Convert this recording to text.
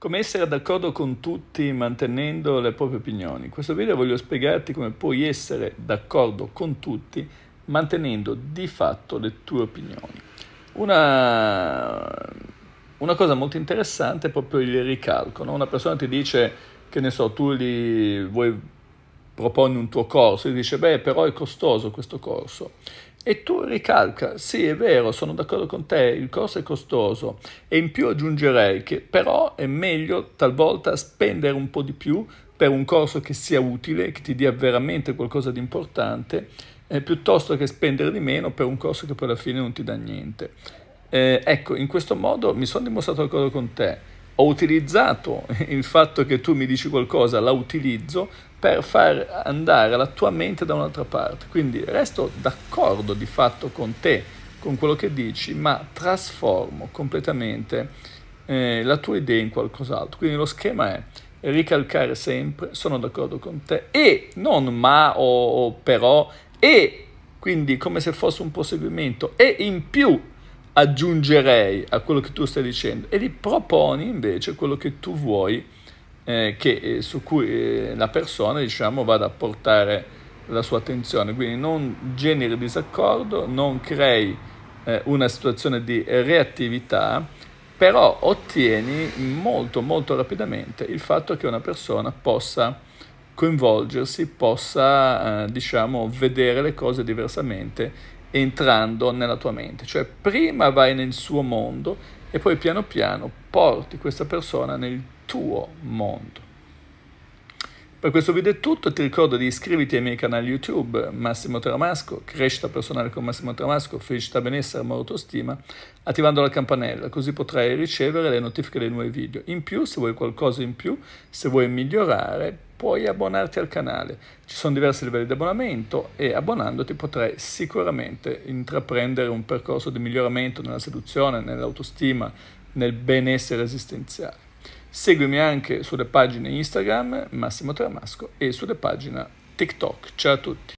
Come essere d'accordo con tutti mantenendo le proprie opinioni. In questo video voglio spiegarti come puoi essere d'accordo con tutti mantenendo di fatto le tue opinioni. Una, una cosa molto interessante è proprio il ricalco. No? Una persona ti dice che ne so, tu li vuoi proponi un tuo corso e dice beh però è costoso questo corso e tu ricalca, sì è vero, sono d'accordo con te, il corso è costoso e in più aggiungerei che però è meglio talvolta spendere un po' di più per un corso che sia utile, che ti dia veramente qualcosa di importante, eh, piuttosto che spendere di meno per un corso che poi alla fine non ti dà niente. Eh, ecco, in questo modo mi sono dimostrato d'accordo con te ho utilizzato il fatto che tu mi dici qualcosa, la utilizzo per far andare la tua mente da un'altra parte. Quindi resto d'accordo di fatto con te, con quello che dici, ma trasformo completamente eh, la tua idea in qualcos'altro. Quindi lo schema è ricalcare sempre, sono d'accordo con te, e non ma o, o però, e quindi come se fosse un proseguimento, e in più aggiungerei a quello che tu stai dicendo e gli proponi invece quello che tu vuoi eh, che, eh, su cui eh, la persona diciamo, vada a portare la sua attenzione. Quindi non generi disaccordo, non crei eh, una situazione di reattività, però ottieni molto molto rapidamente il fatto che una persona possa coinvolgersi, possa eh, diciamo, vedere le cose diversamente entrando nella tua mente, cioè prima vai nel suo mondo e poi piano piano porti questa persona nel tuo mondo. Per questo video è tutto, ti ricordo di iscriverti ai miei canali YouTube Massimo Tramasco, Crescita Personale con Massimo Tramasco, Felicità Benessere, Amore Autostima, attivando la campanella, così potrai ricevere le notifiche dei nuovi video. In più, se vuoi qualcosa in più, se vuoi migliorare, puoi abbonarti al canale. Ci sono diversi livelli di abbonamento e abbonandoti potrai sicuramente intraprendere un percorso di miglioramento nella seduzione, nell'autostima, nel benessere esistenziale. Seguimi anche sulle pagine Instagram Massimo Tramasco e sulle pagine TikTok. Ciao a tutti!